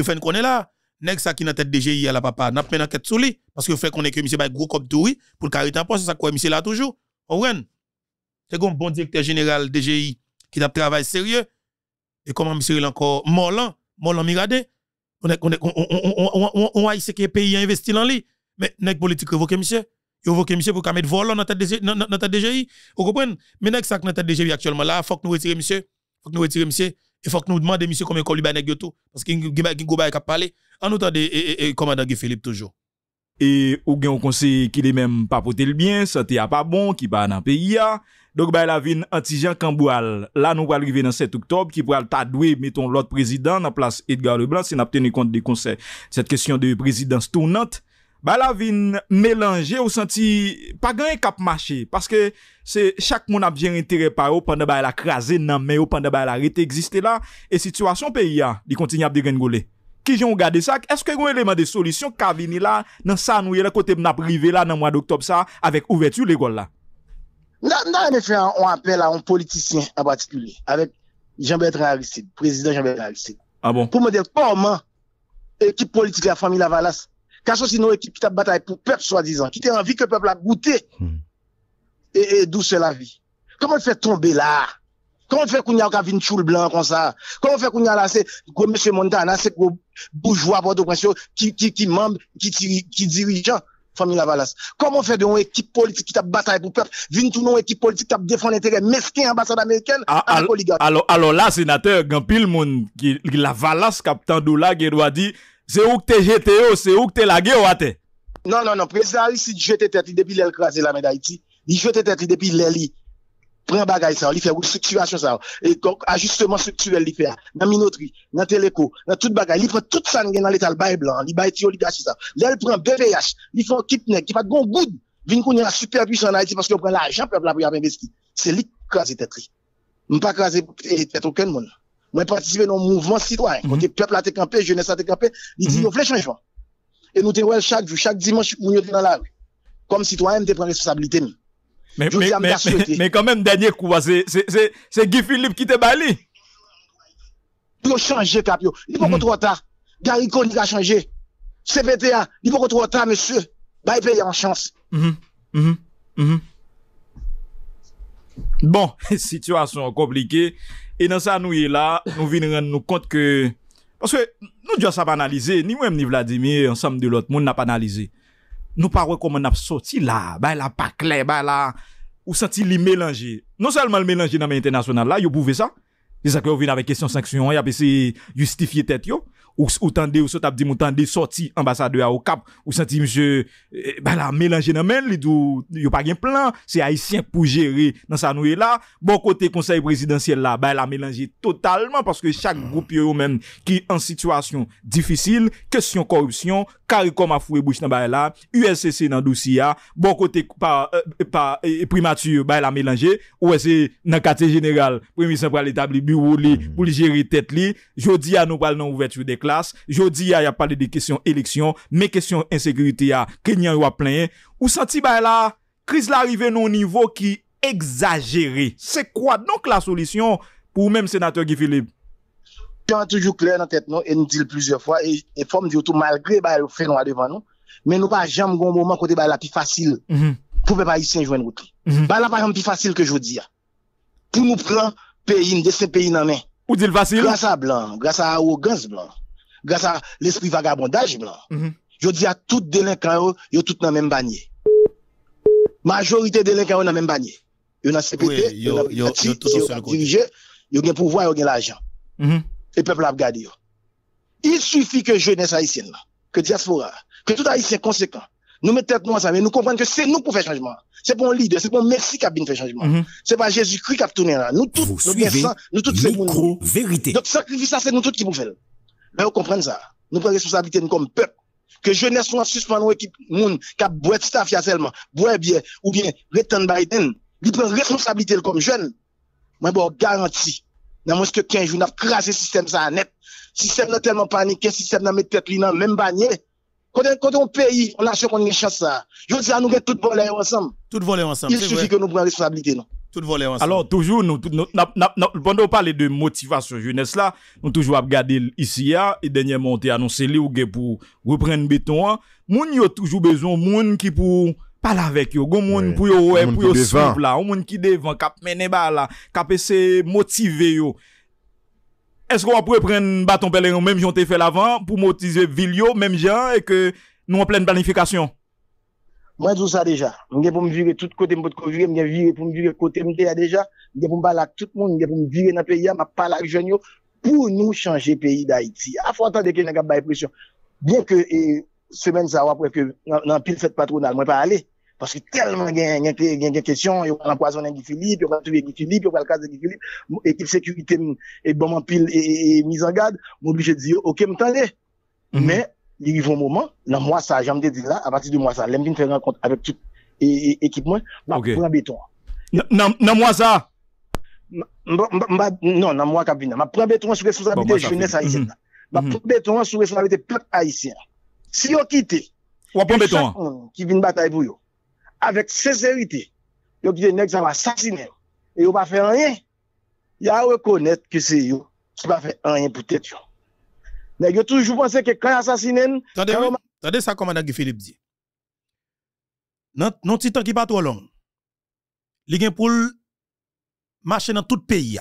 yo fait connait là nèg ça qui dans tête DGI à la papa n'a pas enquête sur lui parce que fait connait que monsieur bay gros cop touri pour carité en poste ça quoi monsieur là toujours Owen c'est un bon directeur général DGI qui a travail sérieux et comment monsieur il encore Molan Molan Miradé on on on on haïtien qui pays investi dans lui mais nèg politique révoqué monsieur yo voke monsieur pour mettre volant dans tête dans tête DGI vous comprenez mais nèg ça dans tête DGI actuellement là faut que nous retirer monsieur faut que nous retirer monsieur il faut que nous demandions, monsieur, combien de Libanais tout. Parce qu'il y a un gars qui a parlé. En autant de commandant Philippe toujours. Et ou gen conseil qui est même pas poté le bien, santé a pas bon, qui pas dans pays Donc, bah, la ville anti-Jean Camboual. Là, nous allons arriver dans 7 octobre, qui pourra tadouer, mettons, l'autre président, en place Edgar Leblanc, si n'a tenu compte des conseils. Cette question de présidence tournante, Ba la vin melange ou senti pa gen yon e kap mache? Paske se chak moun ap jen yon tere par ou pande ba yon akraze nan men ou pande ba yon arite existe la e sitwasyon pe yon di kontiny ap di gen gole. Ki jen ou gade sak, eske yon eleman de solisyon ka vini la nan sanouye la kote mna prive la nan mwa d'Oktob sa avek ouvertu le gol la? Nan yon me fè an apè la an politisyen abatikule avèk Jean-Bertrand Aristide, prezident Jean-Bertrand Aristide. A ah bon? Pou mwen dek pa oman ekip politik la fami la valas Quand c'est suis une équipe qui a bataille pour le peuple, soi-disant. Qui t'a envie que le peuple a goûté. Hmm. Et douce la vie? Comment faire tomber là? Comment faire qu'on y a un choule blanc comme ça? Comment faire qu'on y a que monsieur Montana, c'est que bourgeois de Bordo qui qui membre, qui dirigeant la famille Comment on fait de équipes politique qui bataille pour le peuple? Viens tout d'une équipe politique qui défendre l'intérêt. Mesquères, l'ambassade américaine ah, à Alors là, sénateur, Gampil, la valance captant, qui doit dire... C'est où que t'es jeté, c'est où que t'es lagué ou à Non, non, non. Président Aristide jeté tête depuis l'aile crasé la d'Haïti. Il jeté tête depuis l'Eli, prends bagay ça, il fait une structuration ça. Et donc, ajustement structurel, il fait. Dans minoterie, dans téléco, dans toute bagay. Il prend tout ça dans l'état, le blanc, il bail oligarchie ça. L'aile prend BPH, il fait un kidnap qui fait un bon Vin qu'on est super puissant en Haïti parce qu'on prend l'argent, peuple a investi. C'est lui qui crase tête. Je ne pas craser tête aucun monde. Moi, participer dans un mouvement citoyen. Quand mhm. le peuple a été campé, jeunesse a été campé, il dit, il mhm. faut changer Et nous, ouais, chaque jour, chaque dimanche, nous sommes dans la rue. Comme citoyen, nous prends responsabilité. Mais, mais, mais, quand même, dernier coup, c'est Guy Philippe qui t'a bali. Il faut mhm. changer, Capio. Il faut pas trop tard. Gary il a changé. CPTA, il faut trop tard, monsieur. Il il paye en chance. Mm -hmm. Mm Bon, situation compliquée. Et dans ça, nous est là, nous venons rendre nous compte que, parce que nous devons pas analyser, ni moi, ni Vladimir, ensemble de l'autre monde n'a pas analysé. Nous pas comment on a sorti là, bah là, pas clair, bah là, ou senti les mélanger. Non seulement le mélanger dans l'international là, vous pouvez ça. C'est ça que vous venez avec question sanction, y a justifier tête yo ou, ou tendez, ou so t'a dit tendez sorti ambassadeur au cap, ou senti monsieur, eh, bah la mélanger nan men, li dou, a pas gen plan, c'est haïtien pour gérer dans sa est là. Bon côté conseil présidentiel là, bah la mélanger totalement parce que chaque mm. groupe yo même qui en situation difficile, question corruption, CARICOM a foué bouche dans bah là, USCC dans dossier, bon côté par, euh, par, euh, primature, ben bah, la mélanger, ou c'est dans quartier général, premier pour établi bureau li, mm. pour gérer tête li, jodi à nous pral l'ouverture ouverture des Jodi, il y a parlé des questions élection, mais questions insécurité, a Kenyan ou a plein. Ou senti, bah, la crise à non niveau qui exagéré. C'est quoi donc la solution pour même sénateur Guy Philippe? toujours clair dans tête non et nous dit plusieurs fois et, forme du tout malgré bah le fait noir devant nous mais nous pas jamais un moment côté bah la plus facile mhm. pour les haïtiens joindre route mhm. bah la pas plus facile que je dire pour nous prendre pays de ces pays dans main ou dit le facile grâce à blanc grâce à arrogance blanc grâce à l'esprit vagabondage mhm. Je dis à tout ils yo tous dans même panier. Majorité délinquant dans même panier. Yo dans CPT, yo dans yo dirigé, yo gen pouvoir, yo gen l'argent. Mm -hmm. Et peuple a regardé Il suffit que jeunesse haïtienne là, que diaspora, que tout haïtien conséquent nous mettons tête nous ensemble, nous comprenons que c'est nous pour faire changement. C'est pour un leader, c'est pour Merci qui a bien fait changement. Mhm. C'est pas Jésus-Christ qui a tourné là. Nous tous, nous bien nous tous, Vérité. Donc, sacrifice, ça, c'est nous tous qui pouvons faire. Mais ben, vous comprenez ça. Nous prenons responsabilité comme peuple. Que jeunesse soit suspendue équipe moun qui a boit staff seulement, boit bien ou bien retourne Biden, il prend responsabilité comme jeune. mais bon garantie. Dans moins que 15 jours n'a crasé système ça net. Système est tellement paniqué, le système n'a mis tête li dans même bannier. Quand on paye, on a qu'on une chance ça. Je dis à nous tout voler ensemble. Tout voler ensemble. Il suffit que nous prenions responsabilité non. Alors, toujours, nous, nous, pendant parler de motivation jeunesse là, nous toujours regardé regarder ici, ah, et dernièrement, on annoncé li ou pour reprendre le béton, ah. moun yo toujours besoin moun qui pour parler avec yo, gon moun pour yo, pour yo suivre là, un moun qui devant, cap mener là, cap motiver yo. Est-ce qu'on pourrait prendre bâton pèlerin même j'ont fait l'avant pour motiver Vilio, même gens et que nous en pleine planification? Moi, je dis ça déjà. Je vais pour me virer tout côté, je vais virer, je vais pour me virer côté, je vais déjà. Je vais pour me parler avec tout le monde, je vais pour me virer dans le pays, je vais parler avec les pour nous changer le pays d'Haïti. À faut attendre qu'il y ait une pression. Bien que, et, semaine, ça va, après que, dans pile fête patronale, moi, pas aller. Parce que tellement il y a des questions, il y a empoisonné Guy Philippe, il y a trouvé Guy Philippe, il y a le cas de Guy Philippe, équipe sécurité, et bon, en pile, et, mise en garde, m'oblige de dire, OK, m'tendez. Mm-hmm. Mais, il y a un moment, dans moi ça, j'aime dire à partir de moi ça, l'aime bien faire rencontre avec tout équipe moi, un béton. Dans moi ça? Non, dans moi non, béton sur responsabilité jeunesse haïtienne. un béton sur responsabilité peuple haïtien. Si vous quittez béton qui vient bataille pour vous, avec sincérité. vous avez nèg assassiner et on faire rien. Il a reconnaître que c'est vous qui va faire rien pour tête. Nèg yo toujours pensé que quand assassiné. Attendez, attendez ça commandant Guy Philippe dit. Non, non petit temps qui pas trop long. Li gen pour marcher dans tout pays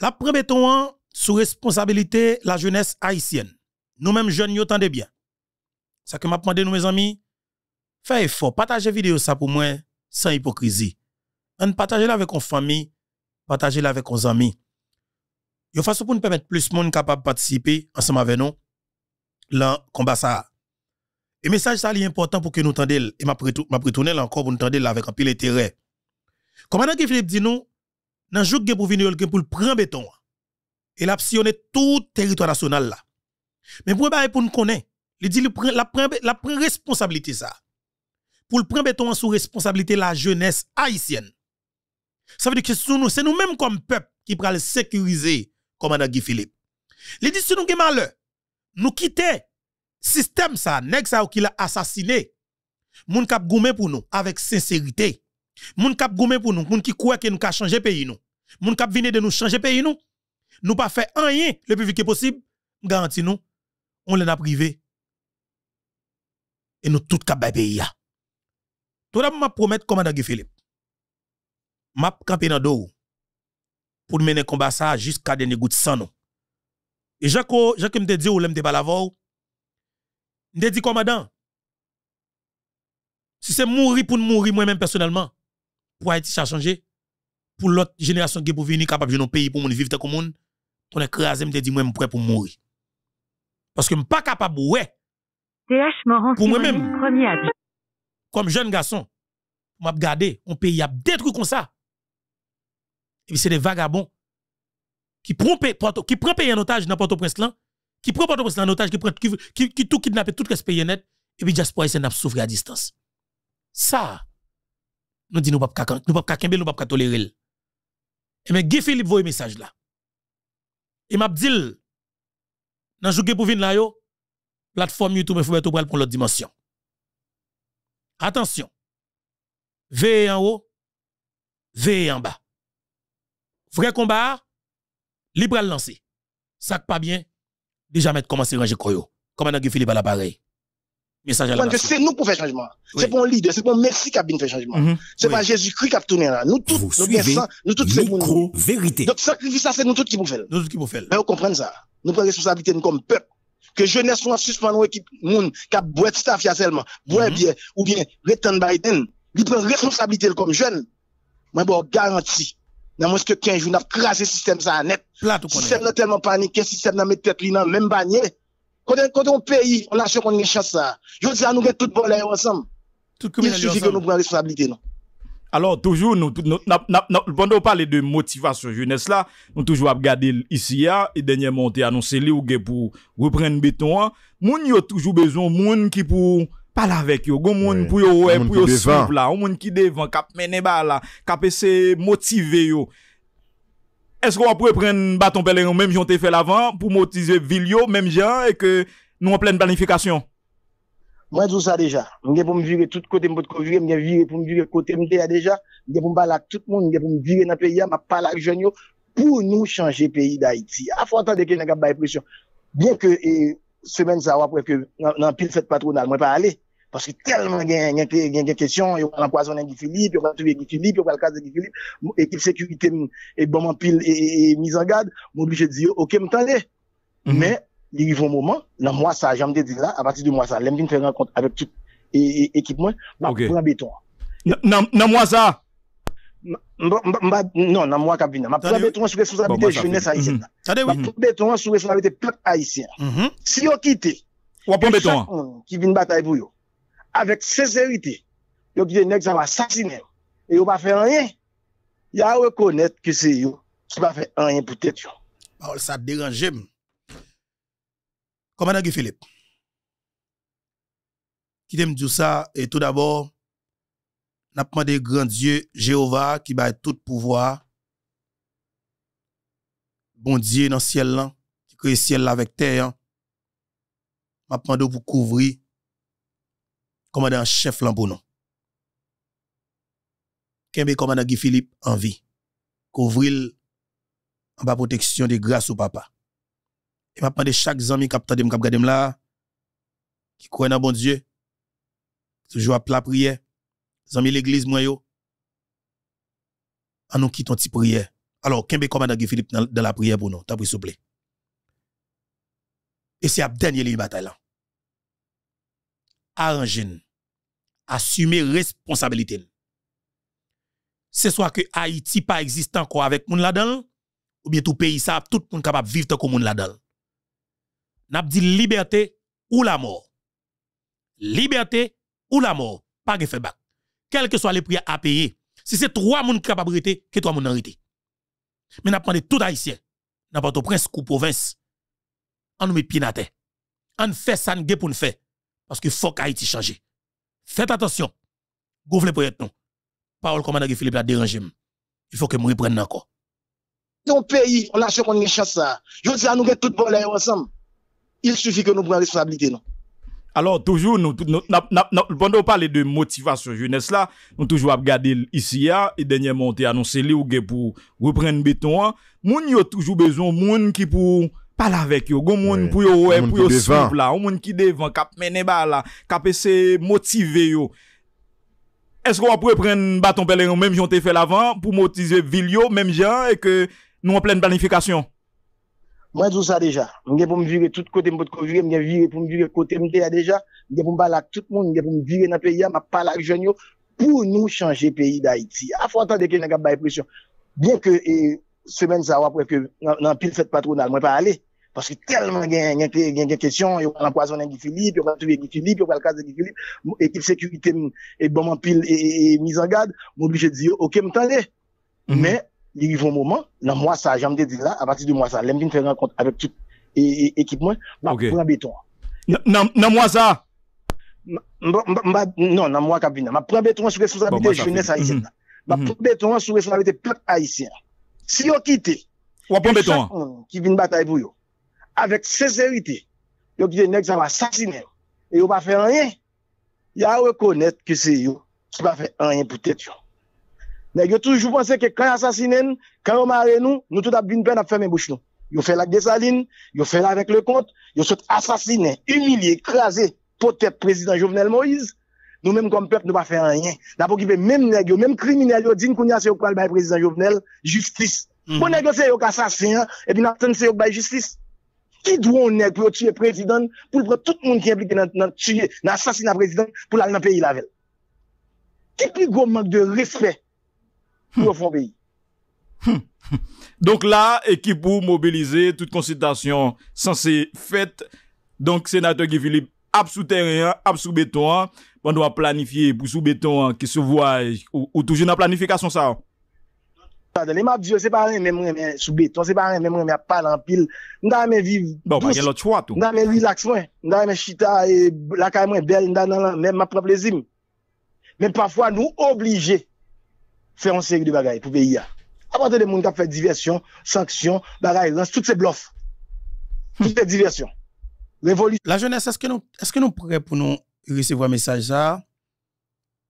La première béton sous responsabilité la jeunesse haïtienne. Nous-mêmes jeunes nous attendons bien. Ça que m'a demandé nous mes amis, faites effort, partagez vidéo ça pour moi sans hypocrisie. partagez la avec nos famille, partagez la avec nos amis une façon pour nous permettre plus de monde capable de participer ensemble avec nous dans le combat ça. Et le message ça est important pour que nous entendions. et m'a retourné encore pour nous entendre avec un pile intérêt. Commandant Philippe dit nous, dans le jour pour venir pour prendre béton, et a sillonné tout territoire national là. Mais pour pour nous connaître, il dit la prend responsabilité ça. Pour le prendre béton sous responsabilité la jeunesse haïtienne. Ça veut dire que c'est nous-mêmes comme peuple qui pral sécuriser commandant Guy Philippe. Les dit si nous avons malheur, nous quittons système ça, nèg ça qui l'a assassiné. Moun kap goumé pour nous avec sincérité. Moun kap goumé pour nous, moun qui croit que nous ka changer pays nous. Moun kap venir de nous changer pays nous. Nous pas fait rien le plus vite possible, garantis nous. On l'a privé. Et nous tout kap bay pays Tout d'abord m'a promis, commandant Guy Philippe. M'a campé dans dos pour mener combat ça jusqu'à des gouttes sans nous. Et Jaco, Jaco me dit, ou l'aime de balavor, me dit, commandant, si c'est mourir pour mourir moi-même personnellement, pour Haïti, ça a changé. Pour l'autre génération qui est pour venir capable de nos pays, pour vivre comme monde, ton écraser me dit, moi, même prêt pour mourir. Parce que je ne suis pas capable, ouais. pour moi-même, comme jeune garçon, pour me garder, on pays a détruit comme ça et puis c'est des vagabonds qui prennent qui otage dans Port-au-Prince là, qui prennent port prince otage, qui prend qui, qui, tout kidnappe tout pays net et puis diaspora haïtienne n'a souffrir à distance. Ça nous dit nous pas nous pas pouvons pas tolérer. Et eh mais Guy Philippe voit message là. Et m'a dit dans jouer pour venir là yo plateforme YouTube il faut mettre pour l'autre dimension. Attention. Veillez en haut, veillez en bas vrai combat, libre à lancer. Ça pas bien, déjà mettre commencer à ranger Koyo. Commandant Guy Philippe à l'appareil. Message à la C'est nous pour faire changement. C'est pour un leader, c'est pour un merci qui a bien fait changement. Mhm. C'est pas Jésus-Christ qui a tourné là. Nous tous, nous bien nous tous c'est nous. vérité. Donc sacrifice ça, c'est nous tous qui pouvons faire. Nous tous qui pouvons faire. Mais vous comprenez ça. Nous prenons responsabilité comme peuple que jeunesse soit suspendue avec équipe moun monde boit staff ya seulement boit mhm. bien ou bien return Biden nous prenons responsabilité comme jeune moi bon garantie dans moins que 15 ça nan krasi sistem sa anet. Sistem est tellement paniqué, sistem système met tèt li nan même on Kote on on yon on a yon chance ça. Je dis nou gen tout bon monde ensemble. Il suffit que nous prenions responsabilité. Alors, toujours, nous, nous, pendant qu'on parle de motivation jeunesse là, nous toujours regardé ici, et dernièrement, on a annoncé pour reprendre béton. Hein. Moun a toujours besoin moun qui pour Parle avec yo, Gon monde pou yo ouais pou yo suivre là, un monde qui devant cap mener ba là, cap essayer motive yo. Est-ce qu'on pourrait prendre bâton pèlerin même j'ont fait l'avant pour motiver Vilio même gens et que nous en pleine planification. Moi, tout ça déjà. Je pour me virer tout côté, je pour me virer, je virer pour me virer côté, je déjà. Je pour me parler avec tout moun monde, je pour nan peyi dans le pays, je parle avec pour nous changer pays d'Haïti. À de ke que nous bay pression. Bien que, semaine ça après que dans pile fête patronale moi pas aller parce que tellement il y a des questions il y a empoisonné Guy Philippe il y a tué Guy Philippe il y a le cas de Guy Philippe équipe sécurité et bon en pile et, mise en garde moi obligé de dire OK m'entendez mhm. mais il y a un moment dans moi ça j'aime te dire là à partir de moi ça l'aime faire rencontre avec toute équipe moi bah, prendre béton dans moi ça non non moi vina mapula betu wansu responsabilité jeunesse haïtienne mhm. mhm. si yo kite pas qui vient bataille pour yo avec sincérité yo kite nek sa va assassiner et yo pas faire rien a reconnaître que c'est vous qui va faire rien pour tête ça dérange commandant Guy Philippe qui t'aime dire ça et tout d'abord n'a un grand Dieu Jéhovah qui a tout pouvoir. Bon Dieu dans le ciel là, hein, qui crée le ciel là avec terre. Hein. M'a demandé pour couvrir comme un chef là pour nous. Kembe commandant Guy Philippe en vie. Couvrir en bas protection de grâce au papa. Et m'a demandé chaque ami qui a me là qui croit dans bon Dieu toujours à plat prière amis l'église moi yo en ah, nous quittons petite prière alors kembe commandant Philippe dans la prière pour nous t'as pris s'il plaît et c'est la dernière bataille là arranger assumer responsabilité c'est soit que Haïti pas existe encore avec moun là-dedans ou bien tout pays ça tout monde capable vivre comme moun là-dedans n'a dit liberté ou la mort liberté ou la mort pas de fait back quel que soit le prix à payer. Si c'est trois personnes capables rester que trois personnes Mais nous prenons tout haïtien, n'importe pas prince ou province. en nous met pied à terre. On fait ça pour nous faire. Parce que faut qu'Haïti change. Faites attention. Gouvle pour être nous. Parole commandant Philippe l'a dérangé. Il faut que nous reprenne encore. Ton pays, on lâche qu'on a chance ça. Je dis à nous que tout bon ensemble. Il suffit que nous prenions responsabilité, non? Alors, toujours, nous, nous, nous, parler de motivation jeunesse là, nous toujours regarder ici, ah, et dernièrement, on a annoncé li pour reprendre béton, ah. moun a toujours besoin gens qui pour parler avec yo, gon gens pour yo, pour yo suivre là, moun qui devant, cap mener bas là, cap essayer motiver yo. Est-ce qu'on pourrait prendre bâton pèlerin, même vous avez fait l'avant, pour motiver Vilio, même gens, et que nous en pleine planification? Moi, je dis ça déjà. Je pour vivre virer tout côté, je virer, je virer pour me virer côté, je déjà. Je pour me tout le monde, je pour vivre virer dans le pays, je parle avec les pour nous changer le pays d'Haïti. À ah, faut attendre que nous avons pression. Bien que, et, semaine, ça, après que, dans pile fête patronale, moi, pas aller. Parce que tellement il y a des questions, il y a l'empoisonnement de Philippe, il y a trouvé de Philippe, il y a le cas de Philippe, équipe sécurité est bon en et, mise en garde, je obligé de dire, ok, m'entendez. Mm-hmm. Mais il y a un moment, dans moi, ça, j'aime dit là, à partir de moi, ça, l'aime faire rencontre avec toute équipe, moi, bah, okay. prends béton. Dans moi, ça? Bah, non, dans moi, cabinet. Je prends béton sur responsabilité jeunesse haïtienne. Je mm-hmm. bah, mm-hmm. prends béton sur responsabilité peuple haïtien. Si on quitte, on prend béton. Qui vient bataille pour vous, Avec sincérité, yo qui nèg ça va assassiner et on pas faire rien. Il a reconnaître que c'est vous qui va faire rien pour tête Nèg yo toujours pensé que quand assassinent, quand on marre nous, nous tout d'abord une peine à fermer bouche nous. Yo fait la Desaline, yo fait là avec le compte, yo sont assassiné, humilié, écrasé, peut-être président Jovenel Moïse. Nous mêmes comme peuple, nous pas faire rien. N'a pas même nèg yo, même criminel yo dit qu'on y a c'est président Jovenel, justice. Bon mhm. nèg yo c'est yo assassin et puis n'attend c'est yo justice. Qui doit on nèg pour tuer président pour prendre tout le monde qui est impliqué dans dans tuer, président pour aller dans pays lavel. Qui plus gros manque de respect pou ou fon peyi. Donk la, ekipou mobilize bon, tout konsentasyon san se fet donk senator Gifilip ap sou teryen, ap sou beton pou an do a planifiye pou sou beton ki sou voye ou touje nan planifikasyon sa. Le map diyo se parren sou beton se parren me mwen me apal an pil nan men vive douche, nan men relaxwen nan men chita e laka mwen bel nan men maproplezim men pafwa nou oblije Faire un série de bagay pour peyi ya. Apate de qui qui ont fait diversion, sanctions, bagailles. tout ces ces Tout ces diversions. Révolution. La jeunesse, est-ce que nous, est-ce que nous prêts pour nous recevoir un message là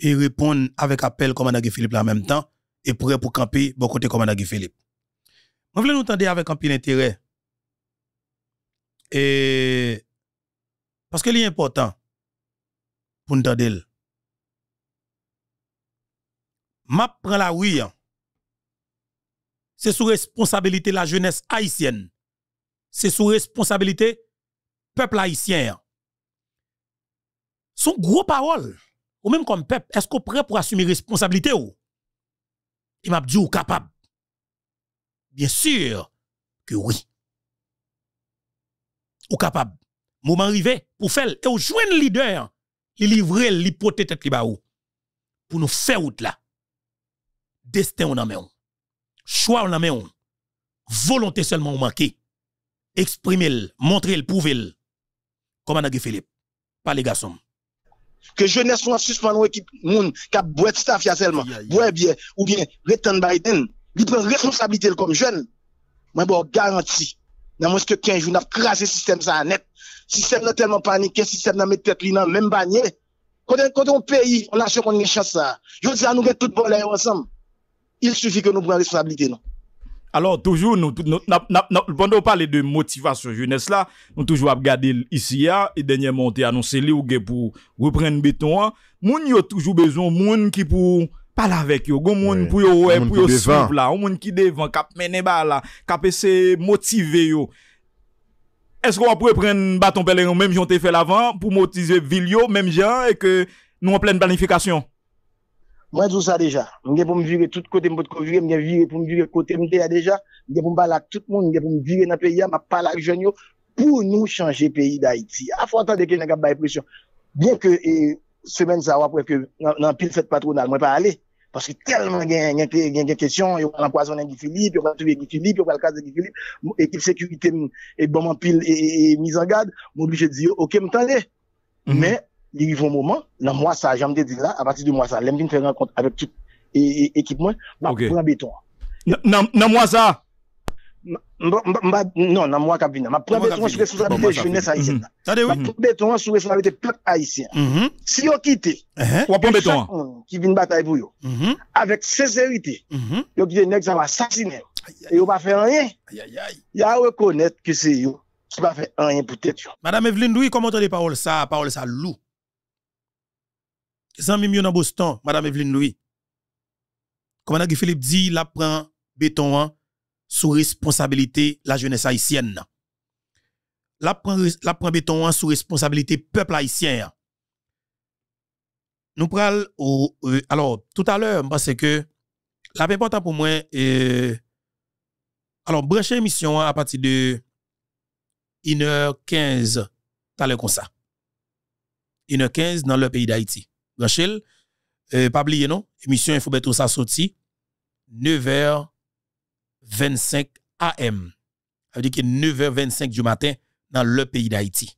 et répondre avec appel commandant Guy Philippe en même temps et prêts pour camper bon côté commandant Guy Philippe. Je voulais nous entendre avec un peu d'intérêt. Et parce que c'est important pour nous entendre map prend la rue. Hein. C'est sous responsabilité la jeunesse haïtienne. C'est sous responsabilité peuple haïtien. Hein. Son gros parole, ou même comme peuple, est-ce qu'on prêt pour assumer responsabilité ou? Il m'a dit ou capable. Bien sûr que oui. Ou capable. Moment arrivé pour faire et ou joindre leader, il hein, livrer l'hypothèse tête ou pour nous faire route là destin on a main. Choix on a main. Volonté seulement on manqué. Exprimer le, montrer le, prouver le. Comme on Philippe. Pas les garçons. Que jeunesse soit suspendue équipe moun cap boîte staff seulement. ou bien ou bien Retan Biden, il prend responsabilité comme jeune. Moi bon garantis Dans moins que 15 jours n'a le système ça net. Système n'a tellement paniqué, système n'a mis tête li dans même panier. Quand on pays, on a qu'on une chance Je dis à nous que tout bon ensemble. Il suffit que nous prenions responsabilité. Non? Alors, toujours, nous, nous, nous, parler de motivation jeunesse là, nous toujours regarder ici, et dernièrement, on annoncé li pour reprendre béton. Hein. Moun yo toujours besoin monde qui pour parler avec yo. Gon monde pour yo, pour yo suivre là. Un monde qui devant, cap mener bas là, cap essayer motiver yo. Est-ce qu'on pourrait prendre bâton pèlerin, même j'en t'ai fait l'avant, pour motiver Vilio, même gens, et que nous en pleine planification? Mwen sou sa deja, mwen gen pou m'vire tout kote mbot konvire, mwen gen vire pou m'vire kote mde ya deja, mwen gen pou mbalak tout moun, mwen gen pou mvire nan peyi ya, mwen palak janyo, pou nou chanje peyi da Haiti. A fwantan deke nan kap baye presyon. Bien ke semen sa wapwe ke nan pil fet patro nan mwen pa ale, paske telman gen gen gen gen kesyon, yo walan kwa zonan gifilip, yo walan touve gifilip, yo walan kwa zonan gifilip, ekip sekurite mbon man pil e mizan gade, moun bwije dizi yo, oke mtande, men, il y a un moment, dans moi, ça, j'aime dire là, à partir de moi, ça, l'aime bien faire rencontre avec toute équipe, moi, je bah, prends béton. Dans moi, ça? Non, nan mwa kabina. Ma pren beton sou responsabilite jeunesse haïtienne. Mhm. Tade oui. Ma pren beton sou peuple haïtien. Mhm. Si yo kite, wap pren béton qui vient bataille pou yo. Mhm. Avec sincérité, yo ki de nek sa va et Yo va faire rien, Ya reconnaître que c'est yo qui va faire rien pour tête Madame Evelyne Louis, comment les paroles ça? paroles ça loup. Zanmim Boston, Madame Evelyne Louis. Commandant Philippe dit, la prend béton sous responsabilité la jeunesse haïtienne. La prend, la béton sous responsabilité peuple haïtien. Nous pral, e, alors, tout à l'heure, je que la important pour moi, euh, alors, branche émission à partir de 1h15, t'as l'air comme ça. 1h15 dans le pays d'Haïti. Rachel, euh, pas oublier, non? Émission InfoBeto, ça 9h25 AM. Ça veut dire que 9h25 du matin dans le pays d'Haïti.